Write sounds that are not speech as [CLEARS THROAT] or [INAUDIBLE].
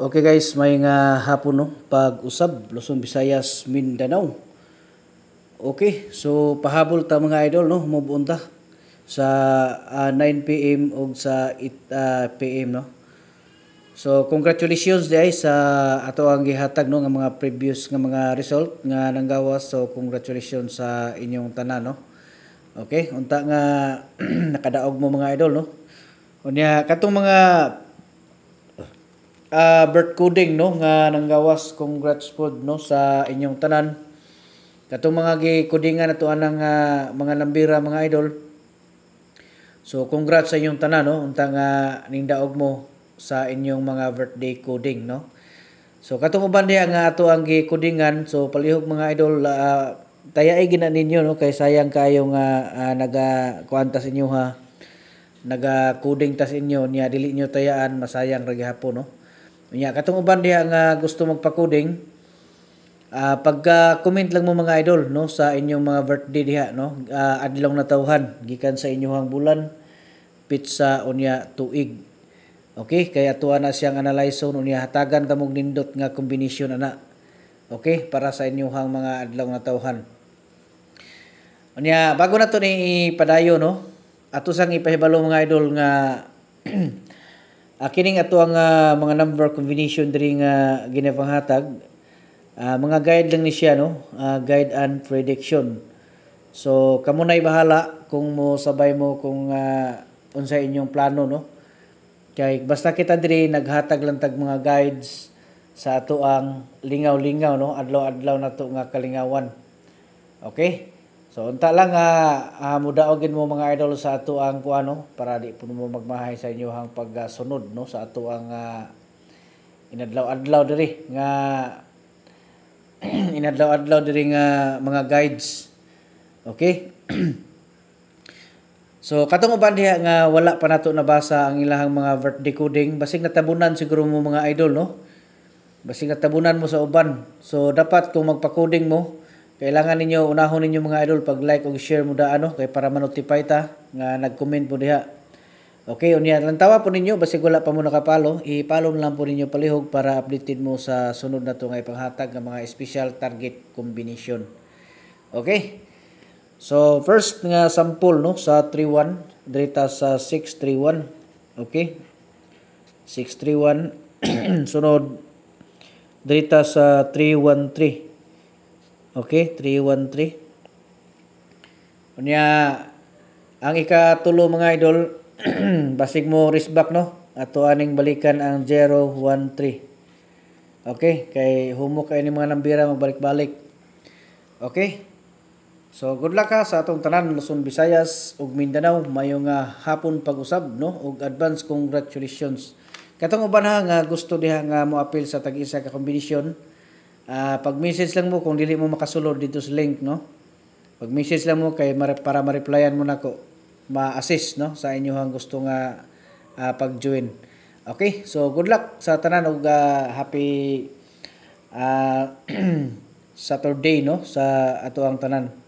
Okay guys, may nga hapon no, pag-usab Luzon, Visayas, Mindanao. Okay, so pahabol ta mga idol no, humubuon ta sa uh, 9 PM og sa 8 uh, PM no. So congratulations guys sa ato ang gihatag no nga mga previous nga mga result nga nanggawas. So congratulations sa inyong tanan no. Okay, unta nga [CLEARS THROAT] nakadaog mo mga idol no. Unya katong mga uh, ah, birth Coding no nga nang gawas congrats pod no sa inyong tanan katong mga gi gikudingan ato anang uh, mga lambira mga idol so congrats sa inyong tanan no untang uh, ningdaog mo sa inyong mga birthday coding no so katong uban diha nga ato ang gi gikudingan so palihog mga idol uh, ah, taya gina ninyo no kay sayang kayo nga uh, naga kuantas inyo ha naga coding tas inyo niya dili nyo tayaan masayang ragi hapon no Unya, katong uban diha nga gusto magpakoding, uh, ah, pagka-comment lang mo mga idol no sa inyong mga birthday diha no, uh, adlong natawhan gikan sa inyong bulan pizza unya tuig. Okay, kaya tuwa na siyang analyzon unya hatagan ta mog nindot nga kombinasyon ana. Okay, para sa inyong mga adlong natawhan. Unya, bago na to ni padayo no, ato sang ipahibalo mga idol nga [CLEARS THROAT] Uh, ah, kining ato ang uh, mga number combination diri nga uh, ginapanghatag. Uh, ah, mga guide lang ni siya no, uh, guide and prediction. So kamo nay bahala kung mo sabay mo kung uh, unsa inyong plano no. Kay basta kita diri naghatag lang tag mga guides sa ato ang lingaw-lingaw no, adlaw-adlaw nato nga kalingawan. Okay? So unta lang nga uh, ah, mudaogin mo mga idol sa ato ang kuano para di puno mo magmahay sa inyo hang pagsunod no sa ato ang uh, inadlaw-adlaw diri nga [CLEARS THROAT] inadlaw-adlaw diri nga mga guides. Okay? [CLEARS THROAT] so katong uban diha nga wala pa nato nabasa ang ilang mga vert decoding basig natabunan siguro mo mga idol no. Basig natabunan mo sa uban. So dapat kung magpa-coding mo kailangan ninyo unahon ninyo mga idol pag like og share mo da ano kay para ma-notify ta nga nag-comment mo diha. Okay, unya lang tawa po ninyo basi wala pa mo nakapalo, i-follow lang po ninyo palihog para updated mo sa sunod na to nga ipanghatag nga mga special target combination. Okay? So first nga sample no sa 31 data sa 631. Okay? 631 [CLEARS THROAT] sunod data sa 313 Okay, 313. Unya ang ikatulo mga idol, [CLEARS THROAT] basig mo risbak no? Ato aning balikan ang 013. Okay, kay humo kay ni mga nambira magbalik-balik. Okay. So good luck ha sa atong tanan Luzon, Visayas ug Mindanao mayong nga hapon pag-usab no ug advance congratulations. Katong uban ha nga gusto diha nga mo moapil sa tag-isa ka kombinasyon uh, pag message lang mo kung dili mo makasulod dito sa link no pag message lang mo kay para ma-replyan mo nako ma-assist no sa inyong gusto nga uh, pag-join okay so good luck sa tanan og uh, happy uh, [CLEARS THROAT] Saturday no sa ato ang tanan